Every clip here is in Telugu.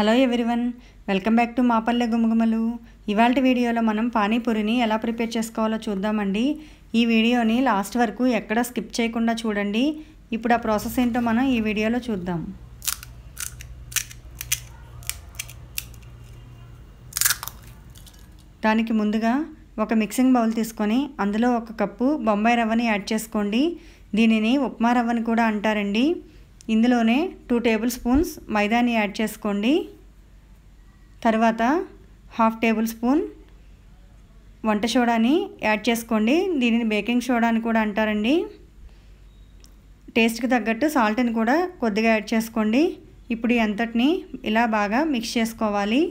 hello everyone welcome back to మాపల్లె గుమగుమలు ఇవాళ వీడియోలో మనం పానీపూరిని ఎలా ప్రిపేర్ చేసుకోవాలో చూద్దామండి ఈ వీడియోని లాస్ట్ వరకు ఎక్కడ స్కిప్ చేయకుండా చూడండి ఇప్పుడు ఆ ప్రాసెస్ ఏంటో మనం ఈ వీడియోలో చూద్దాం దానికి ముందుగా ఒక మిక్సింగ్ బౌల్ తీసుకొని అందులో ఒక కప్పు బొంబాయి రవ్వని యాడ్ చేసుకోండి దీనిని ఉప్మా రవ్వని కూడా అంటారండి ఇందులోనే టూ టేబుల్ స్పూన్స్ మైదాని యాడ్ చేసుకోండి తర్వాత హాఫ్ టేబుల్ స్పూన్ వంట సోడాని యాడ్ చేసుకోండి దీనిని బేకింగ్ సోడా అని కూడా అంటారండి టేస్ట్కి తగ్గట్టు సాల్ట్ని కూడా కొద్దిగా యాడ్ చేసుకోండి ఇప్పుడు అంతటిని ఇలా బాగా మిక్స్ చేసుకోవాలి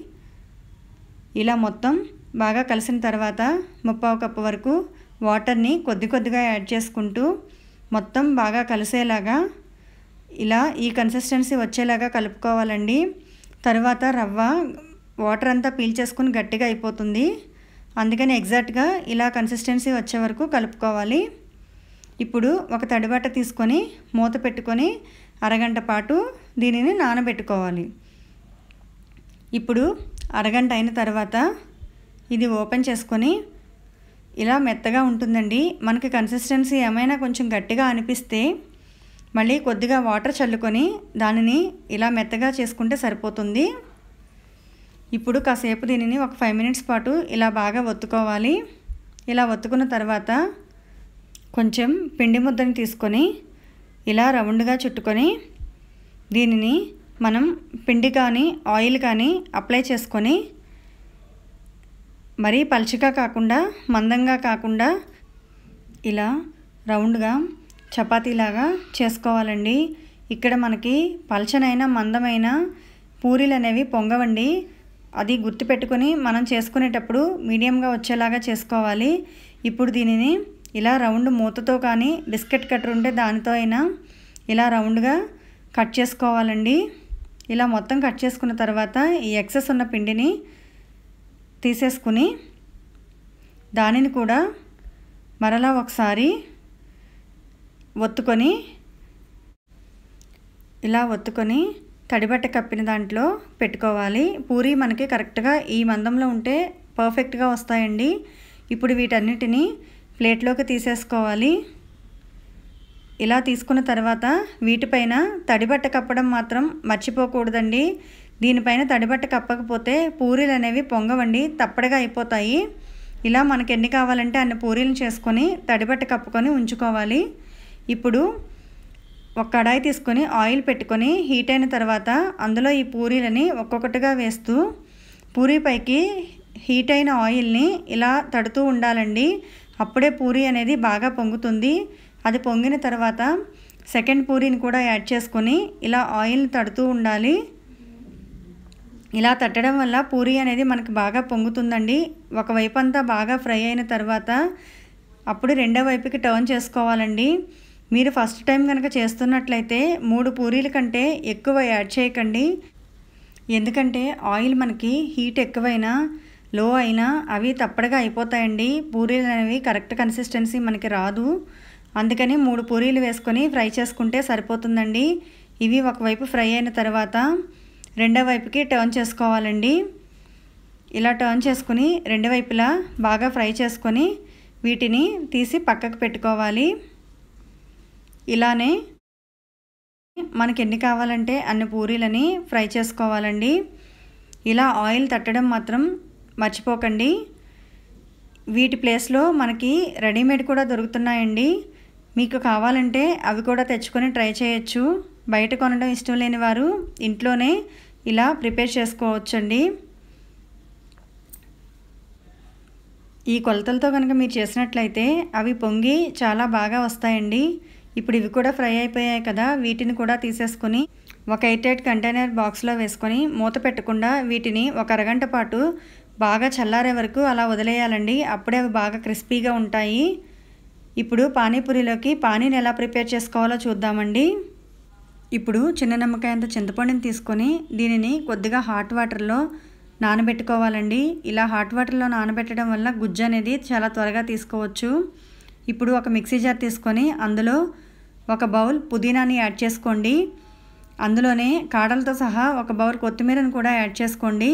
ఇలా మొత్తం బాగా కలిసిన తర్వాత ముప్పావు కప్పు వరకు వాటర్ని కొద్ది కొద్దిగా యాడ్ చేసుకుంటూ మొత్తం బాగా కలిసేలాగా ఇలా ఈ కన్సిస్టెన్సీ వచ్చేలాగా కలుపుకోవాలండి తర్వాత రవ్వ వాటర్ అంతా పీల్చేసుకుని గట్టిగా అయిపోతుంది అందుకని ఎగ్జాక్ట్గా ఇలా కన్సిస్టెన్సీ వచ్చే వరకు కలుపుకోవాలి ఇప్పుడు ఒక తడిబట్ట తీసుకొని మూత పెట్టుకొని అరగంట పాటు దీనిని నానబెట్టుకోవాలి ఇప్పుడు అరగంట అయిన తర్వాత ఇది ఓపెన్ చేసుకొని ఇలా మెత్తగా ఉంటుందండి మనకి కన్సిస్టెన్సీ ఏమైనా కొంచెం గట్టిగా అనిపిస్తే మళ్ళీ కొద్దిగా వాటర్ చల్లుకొని దానిని ఇలా మెత్తగా చేసుకుంటే సరిపోతుంది ఇప్పుడు కాసేపు దీనిని ఒక ఫైవ్ మినిట్స్ పాటు ఇలా బాగా ఒత్తుకోవాలి ఇలా ఒత్తుకున్న తర్వాత కొంచెం పిండి ముద్దని తీసుకొని ఇలా రౌండ్గా చుట్టుకొని దీనిని మనం పిండి కానీ ఆయిల్ కానీ అప్లై చేసుకొని మరీ పలుచగా కాకుండా మందంగా కాకుండా ఇలా రౌండ్గా చపాతీలాగా చేసుకోవాలండి ఇక్కడ మనకి పలచనైన మందమైన పూరీలు అనేవి పొంగవండి అది గుర్తుపెట్టుకొని మనం చేసుకునేటప్పుడు మీడియంగా వచ్చేలాగా చేసుకోవాలి ఇప్పుడు దీనిని ఇలా రౌండ్ మూతతో కానీ బిస్కెట్ కట్టర్ ఉంటే దానితో అయినా ఇలా రౌండ్గా కట్ చేసుకోవాలండి ఇలా మొత్తం కట్ చేసుకున్న తర్వాత ఈ ఎక్సెస్ ఉన్న పిండిని తీసేసుకుని దానిని కూడా మరలా ఒకసారి ఒత్తుకొని ఇలా ఒత్తుకొని తడిబట్ట కప్పిన దాంట్లో పెట్టుకోవాలి పూరి మనకి కరెక్ట్గా ఈ మందంలో ఉంటే పర్ఫెక్ట్గా వస్తాయండి ఇప్పుడు వీటన్నిటిని ప్లేట్లోకి తీసేసుకోవాలి ఇలా తీసుకున్న తర్వాత వీటిపైన తడిబట్ట కప్పడం మాత్రం మర్చిపోకూడదండి దీనిపైన తడిబట్ట కప్పకపోతే పూరీలు అనేవి పొంగవండి తప్పడగా అయిపోతాయి ఇలా మనకి ఎన్ని కావాలంటే అన్ని పూరీలను చేసుకొని తడిబట్ట కప్పుకొని ఉంచుకోవాలి ఇప్పుడు ఒక కడాయి తీసుకొని ఆయిల్ పెట్టుకొని హీట్ అయిన తర్వాత అందులో ఈ పూరీలని ఒక్కొక్కటిగా వేస్తూ పూరీ పైకి హీట్ అయిన ఆయిల్ని ఇలా తడుతూ ఉండాలండి అప్పుడే పూరీ అనేది బాగా పొంగుతుంది అది పొంగిన తర్వాత సెకండ్ పూరీని కూడా యాడ్ చేసుకొని ఇలా ఆయిల్ తడుతూ ఉండాలి ఇలా తట్టడం వల్ల పూరీ అనేది మనకు బాగా పొంగుతుందండి ఒకవైపు అంతా బాగా ఫ్రై అయిన తర్వాత అప్పుడు రెండో వైపుకి టర్న్ చేసుకోవాలండి మీరు ఫస్ట్ టైం కనుక చేస్తున్నట్లయితే మూడు పూరీల కంటే ఎక్కువ యాడ్ చేయకండి ఎందుకంటే ఆయిల్ మనకి హీట్ ఎక్కువైనా లో అయినా అవి తప్పడగా అయిపోతాయండి పూరీలు అనేవి కరెక్ట్ కన్సిస్టెన్సీ మనకి రాదు అందుకని మూడు పూరీలు వేసుకొని ఫ్రై చేసుకుంటే సరిపోతుందండి ఇవి ఒకవైపు ఫ్రై అయిన తర్వాత రెండో వైపుకి టర్న్ చేసుకోవాలండి ఇలా టర్న్ చేసుకుని రెండు వైపులా బాగా ఫ్రై చేసుకొని వీటిని తీసి పక్కకు పెట్టుకోవాలి ఇలానే మనకి ఎన్ని కావాలంటే అన్ని పూరీలని ఫ్రై చేసుకోవాలండి ఇలా ఆయిల్ తట్టడం మాత్రం మర్చిపోకండి వీటి ప్లేస్లో మనకి రెడీమేడ్ కూడా దొరుకుతున్నాయండి మీకు కావాలంటే అవి కూడా తెచ్చుకొని ట్రై చేయొచ్చు బయట కొనడం ఇష్టం లేని వారు ఇంట్లోనే ఇలా ప్రిపేర్ చేసుకోవచ్చండి ఈ కొలతలతో కనుక మీరు చేసినట్లయితే అవి పొంగి చాలా బాగా వస్తాయండి ఇప్పుడు ఇవి కూడా ఫ్రై అయిపోయాయి కదా వీటిని కూడా తీసేసుకొని ఒక ఎయిట్ ఎయిట్ కంటైనర్ బాక్స్లో వేసుకొని మూత పెట్టకుండా వీటిని ఒక అరగంట పాటు బాగా చల్లారే వరకు అలా వదిలేయాలండి అప్పుడే అవి బాగా క్రిస్పీగా ఉంటాయి ఇప్పుడు పానీపూరిలోకి పానీని ఎలా ప్రిపేర్ చేసుకోవాలో చూద్దామండి ఇప్పుడు చిన్న నిమ్మకాయంత చింతపండుని తీసుకొని దీనిని కొద్దిగా హాట్ వాటర్లో నానబెట్టుకోవాలండి ఇలా హాట్ వాటర్లో నానబెట్టడం వల్ల గుజ్జు అనేది చాలా త్వరగా తీసుకోవచ్చు ఇప్పుడు ఒక మిక్సీ జార్ తీసుకొని అందులో ఒక బౌల్ పుదీనాని యాడ్ చేసుకోండి అందులోనే కాడలతో సహా ఒక బౌల్ కొత్తిమీరను కూడా యాడ్ చేసుకోండి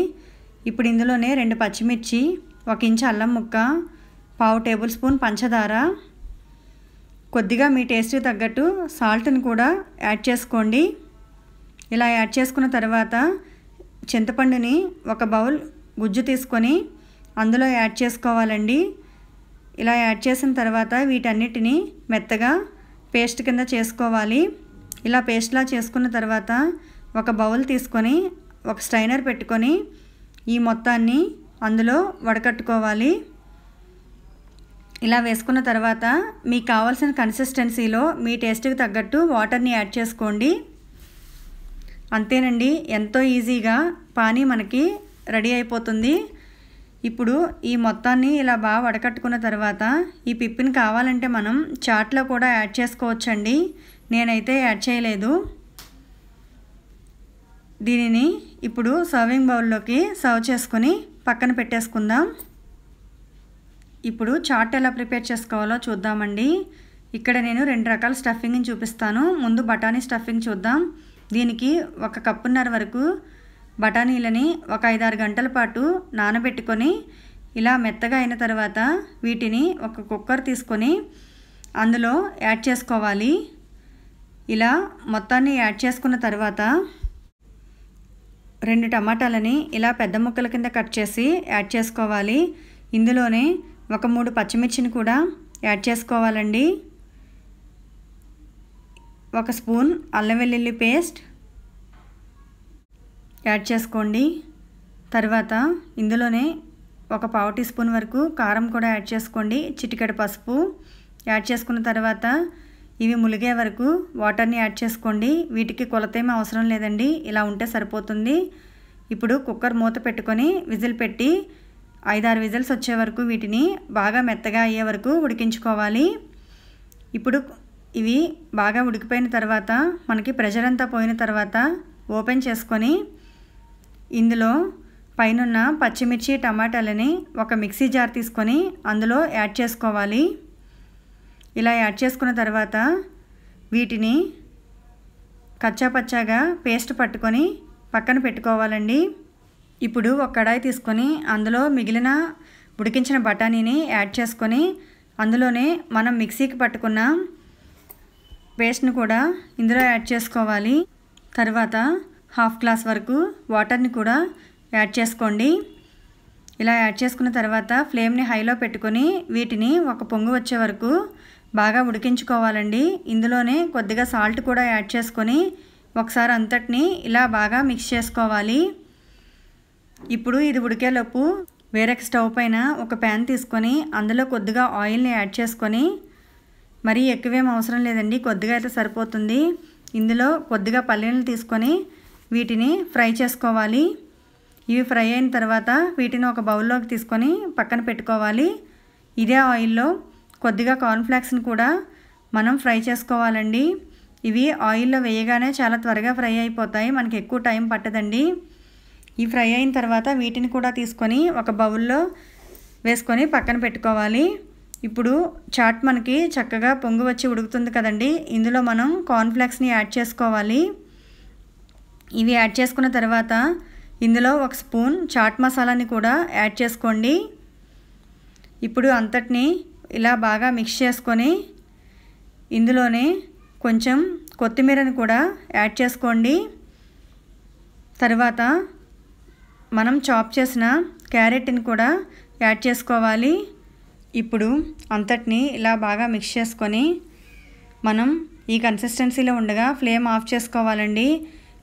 ఇప్పుడు ఇందులోనే రెండు పచ్చిమిర్చి ఒక ఇంచు అల్లం ముక్క పావు టేబుల్ స్పూన్ పంచదార కొద్దిగా మీ టేస్ట్కి తగ్గట్టు సాల్ట్ని కూడా యాడ్ చేసుకోండి ఇలా యాడ్ చేసుకున్న తర్వాత చింతపండుని ఒక బౌల్ గుజ్జు తీసుకొని అందులో యాడ్ చేసుకోవాలండి ఇలా యాడ్ చేసిన తర్వాత వీటన్నిటిని మెత్తగా పేస్ట్ కింద చేసుకోవాలి ఇలా పేస్ట్లా చేసుకున్న తర్వాత ఒక బౌల్ తీసుకొని ఒక స్ట్రైనర్ పెట్టుకొని ఈ మొత్తాన్ని అందులో వడకట్టుకోవాలి ఇలా వేసుకున్న తర్వాత మీకు కావాల్సిన కన్సిస్టెన్సీలో మీ టేస్ట్కి తగ్గట్టు వాటర్ని యాడ్ చేసుకోండి అంతేనండి ఎంతో ఈజీగా పానీ మనకి రెడీ అయిపోతుంది ఇప్పుడు ఈ మొత్తాన్ని ఇలా బాగా వడకట్టుకున్న తర్వాత ఈ పిప్పిని కావాలంటే మనం చాట్లో కూడా యాడ్ చేసుకోవచ్చండి నేనైతే యాడ్ చేయలేదు దీనిని ఇప్పుడు సర్వింగ్ బౌల్లోకి సర్వ్ చేసుకుని పక్కన పెట్టేసుకుందాం ఇప్పుడు చాట్ ఎలా ప్రిపేర్ చేసుకోవాలో చూద్దామండి ఇక్కడ నేను రెండు రకాల స్టఫింగ్ని చూపిస్తాను ముందు బఠానీ స్టఫింగ్ చూద్దాం దీనికి ఒక కప్పున్నర వరకు బఠానీలని ఒక ఐదారు గంటల పాటు నానబెట్టుకొని ఇలా మెత్తగా అయిన తర్వాత వీటిని ఒక కుక్కర్ తీసుకొని అందులో యాడ్ చేసుకోవాలి ఇలా మొత్తాన్ని యాడ్ చేసుకున్న తర్వాత రెండు టమాటాలని ఇలా పెద్ద ముక్కల కింద కట్ చేసి యాడ్ చేసుకోవాలి ఇందులోనే ఒక మూడు పచ్చిమిర్చిని కూడా యాడ్ చేసుకోవాలండి ఒక స్పూన్ అల్లం వెల్లుల్లి పేస్ట్ యాడ్ చేసుకోండి తర్వాత ఇందులోనే ఒక పావు టీ స్పూన్ వరకు కారం కూడా యాడ్ చేసుకోండి చిటికెడ పసుపు యాడ్ చేసుకున్న తర్వాత ఇవి ములిగే వరకు వాటర్ని యాడ్ చేసుకోండి వీటికి ఏమీ అవసరం లేదండి ఇలా ఉంటే సరిపోతుంది ఇప్పుడు కుక్కర్ మూత పెట్టుకొని విజిల్ పెట్టి ఐదారు విజిల్స్ వచ్చే వరకు వీటిని బాగా మెత్తగా అయ్యే వరకు ఉడికించుకోవాలి ఇప్పుడు ఇవి బాగా ఉడికిపోయిన తర్వాత మనకి ప్రెషర్ అంతా పోయిన తర్వాత ఓపెన్ చేసుకొని ఇందులో పైనున్న పచ్చిమిర్చి టమాటాలని ఒక మిక్సీ జార్ తీసుకొని అందులో యాడ్ చేసుకోవాలి ఇలా యాడ్ చేసుకున్న తర్వాత వీటిని కచ్చాపచ్చాగా పేస్ట్ పట్టుకొని పక్కన పెట్టుకోవాలండి ఇప్పుడు ఒక కడాయి తీసుకొని అందులో మిగిలిన ఉడికించిన బఠానీని యాడ్ చేసుకొని అందులోనే మనం మిక్సీకి పట్టుకున్న పేస్ట్ని కూడా ఇందులో యాడ్ చేసుకోవాలి తర్వాత హాఫ్ గ్లాస్ వరకు వాటర్ని కూడా యాడ్ చేసుకోండి ఇలా యాడ్ చేసుకున్న తర్వాత ఫ్లేమ్ని హైలో పెట్టుకొని వీటిని ఒక పొంగు వచ్చే వరకు బాగా ఉడికించుకోవాలండి ఇందులోనే కొద్దిగా సాల్ట్ కూడా యాడ్ చేసుకొని ఒకసారి అంతటిని ఇలా బాగా మిక్స్ చేసుకోవాలి ఇప్పుడు ఇది ఉడికేలోపు వేరొక స్టవ్ పైన ఒక ప్యాన్ తీసుకొని అందులో కొద్దిగా ఆయిల్ని యాడ్ చేసుకొని మరీ ఎక్కువేం అవసరం లేదండి కొద్దిగా అయితే సరిపోతుంది ఇందులో కొద్దిగా పల్లీలను తీసుకొని వీటిని ఫ్రై చేసుకోవాలి ఇవి ఫ్రై అయిన తర్వాత వీటిని ఒక బౌల్లోకి తీసుకొని పక్కన పెట్టుకోవాలి ఇదే ఆయిల్లో కొద్దిగా కార్న్ఫ్లాక్స్ని కూడా మనం ఫ్రై చేసుకోవాలండి ఇవి ఆయిల్లో వేయగానే చాలా త్వరగా ఫ్రై అయిపోతాయి మనకి ఎక్కువ టైం పట్టదండి ఈ ఫ్రై అయిన తర్వాత వీటిని కూడా తీసుకొని ఒక బౌల్లో వేసుకొని పక్కన పెట్టుకోవాలి ఇప్పుడు చాట్ మనకి చక్కగా పొంగు వచ్చి ఉడుకుతుంది కదండి ఇందులో మనం కార్న్ఫ్లాక్స్ని యాడ్ చేసుకోవాలి ఇవి యాడ్ చేసుకున్న తర్వాత ఇందులో ఒక స్పూన్ చాట్ మసాలాని కూడా యాడ్ చేసుకోండి ఇప్పుడు అంతటిని ఇలా బాగా మిక్స్ చేసుకొని ఇందులోనే కొంచెం కొత్తిమీరని కూడా యాడ్ చేసుకోండి తర్వాత మనం చాప్ చేసిన క్యారెట్ని కూడా యాడ్ చేసుకోవాలి ఇప్పుడు అంతటిని ఇలా బాగా మిక్స్ చేసుకొని మనం ఈ కన్సిస్టెన్సీలో ఉండగా ఫ్లేమ్ ఆఫ్ చేసుకోవాలండి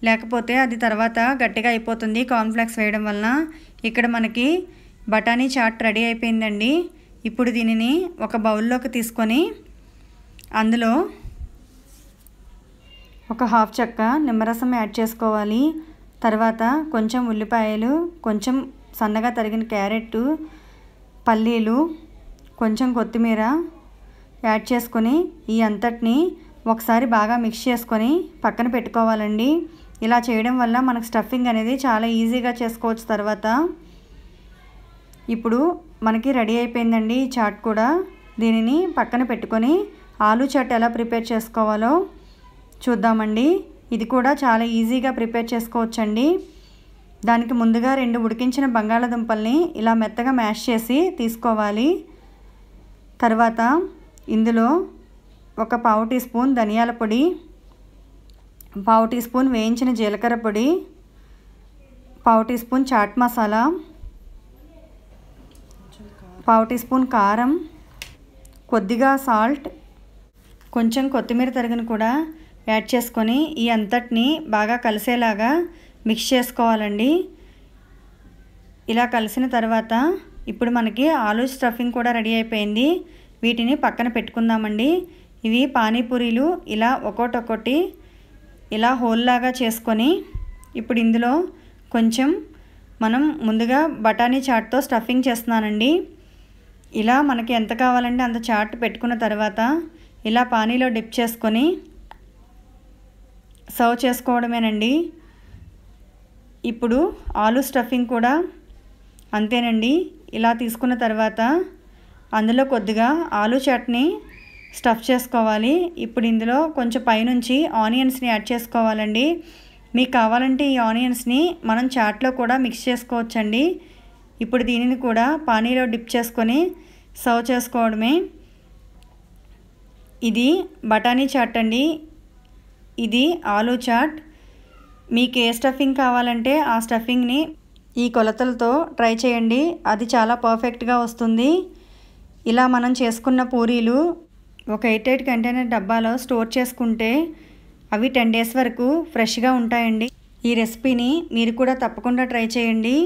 లేకపోతే అది తర్వాత గట్టిగా అయిపోతుంది కార్న్ఫ్లాక్స్ వేయడం వలన ఇక్కడ మనకి బఠానీ చాట్ రెడీ అయిపోయిందండి ఇప్పుడు దీనిని ఒక బౌల్లోకి తీసుకొని అందులో ఒక హాఫ్ చెక్క నిమ్మరసం యాడ్ చేసుకోవాలి తర్వాత కొంచెం ఉల్లిపాయలు కొంచెం సన్నగా తరిగిన క్యారెట్ పల్లీలు కొంచెం కొత్తిమీర యాడ్ చేసుకొని ఈ అంతటిని ఒకసారి బాగా మిక్స్ చేసుకొని పక్కన పెట్టుకోవాలండి ఇలా చేయడం వల్ల మనకు స్టఫింగ్ అనేది చాలా ఈజీగా చేసుకోవచ్చు తర్వాత ఇప్పుడు మనకి రెడీ అయిపోయిందండి ఈ చాట్ కూడా దీనిని పక్కన పెట్టుకొని ఆలు చాట్ ఎలా ప్రిపేర్ చేసుకోవాలో చూద్దామండి ఇది కూడా చాలా ఈజీగా ప్రిపేర్ చేసుకోవచ్చండి దానికి ముందుగా రెండు ఉడికించిన బంగాళాదుంపల్ని ఇలా మెత్తగా మ్యాష్ చేసి తీసుకోవాలి తర్వాత ఇందులో ఒక పావు టీ స్పూన్ ధనియాల పొడి పావు టీ స్పూన్ వేయించిన జీలకర్ర పొడి పావు టీ స్పూన్ చాట్ మసాలా పావు టీ స్పూన్ కారం కొద్దిగా సాల్ట్ కొంచెం కొత్తిమీర తరుగును కూడా యాడ్ చేసుకొని ఈ అంతటిని బాగా కలిసేలాగా మిక్స్ చేసుకోవాలండి ఇలా కలిసిన తర్వాత ఇప్పుడు మనకి ఆలు స్టఫింగ్ కూడా రెడీ అయిపోయింది వీటిని పక్కన పెట్టుకుందామండి ఇవి పానీపూరీలు ఇలా ఒక్కొక్కటి ఇలా హోల్లాగా చేసుకొని ఇప్పుడు ఇందులో కొంచెం మనం ముందుగా బఠానీ చాట్తో స్టఫింగ్ చేస్తున్నానండి ఇలా మనకి ఎంత కావాలంటే అంత చాట్ పెట్టుకున్న తర్వాత ఇలా పానీలో డిప్ చేసుకొని సర్వ్ చేసుకోవడమేనండి ఇప్పుడు ఆలు స్టఫింగ్ కూడా అంతేనండి ఇలా తీసుకున్న తర్వాత అందులో కొద్దిగా ఆలు చట్నీ స్టఫ్ చేసుకోవాలి ఇప్పుడు ఇందులో కొంచెం పైనుంచి ఆనియన్స్ని యాడ్ చేసుకోవాలండి మీకు కావాలంటే ఈ ఆనియన్స్ని మనం చాట్లో కూడా మిక్స్ చేసుకోవచ్చండి ఇప్పుడు దీనిని కూడా పానీలో డిప్ చేసుకొని సర్వ్ చేసుకోవడమే ఇది బఠానీ చాట్ అండి ఇది ఆలూ చాట్ మీకు ఏ స్టఫింగ్ కావాలంటే ఆ స్టఫింగ్ని ఈ కొలతలతో ట్రై చేయండి అది చాలా పర్ఫెక్ట్గా వస్తుంది ఇలా మనం చేసుకున్న పూరీలు ఒక ఎయిట్ ఎయిట్ కంటైనర్ డబ్బాలో స్టోర్ చేసుకుంటే అవి టెన్ డేస్ వరకు ఫ్రెష్గా ఉంటాయండి ఈ రెసిపీని మీరు కూడా తప్పకుండా ట్రై చేయండి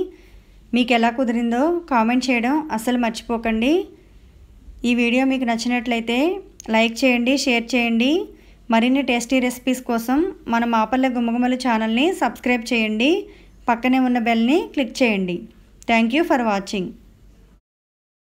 మీకు ఎలా కుదిరిందో కామెంట్ చేయడం అసలు మర్చిపోకండి ఈ వీడియో మీకు నచ్చినట్లయితే లైక్ చేయండి షేర్ చేయండి మరిన్ని టేస్టీ రెసిపీస్ కోసం మన మాపల్లె గుమ్మగుమ్మల ఛానల్ని సబ్స్క్రైబ్ చేయండి పక్కనే ఉన్న బెల్ని క్లిక్ చేయండి థ్యాంక్ యూ ఫర్ వాచింగ్